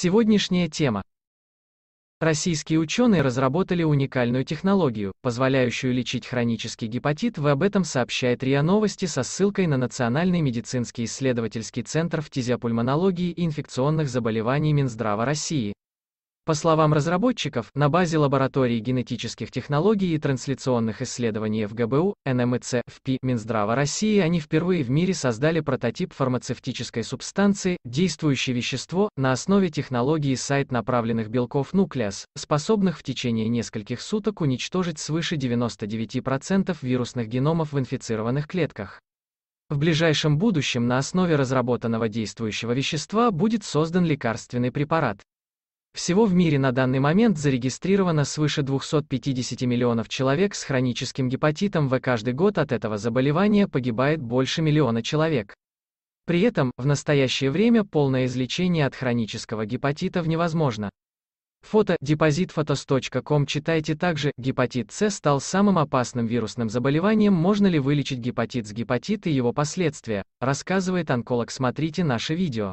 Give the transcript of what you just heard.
Сегодняшняя тема. Российские ученые разработали уникальную технологию, позволяющую лечить хронический гепатит В. Об этом сообщает РИА Новости со ссылкой на Национальный медицинский исследовательский центр в фтизиопульмонологии и инфекционных заболеваний Минздрава России. По словам разработчиков, на базе лаборатории генетических технологий и трансляционных исследований ФГБУ, НМЦ, ФП Минздрава России они впервые в мире создали прототип фармацевтической субстанции, действующее вещество, на основе технологии сайт направленных белков нуклеас, способных в течение нескольких суток уничтожить свыше 99% вирусных геномов в инфицированных клетках. В ближайшем будущем на основе разработанного действующего вещества будет создан лекарственный препарат. Всего в мире на данный момент зарегистрировано свыше 250 миллионов человек с хроническим гепатитом В. Каждый год от этого заболевания погибает больше миллиона человек. При этом, в настоящее время полное излечение от хронического гепатита невозможно. Фото depositphotos.com читайте также, гепатит С стал самым опасным вирусным заболеванием, можно ли вылечить гепатит с гепатит и его последствия, рассказывает онколог, смотрите наше видео.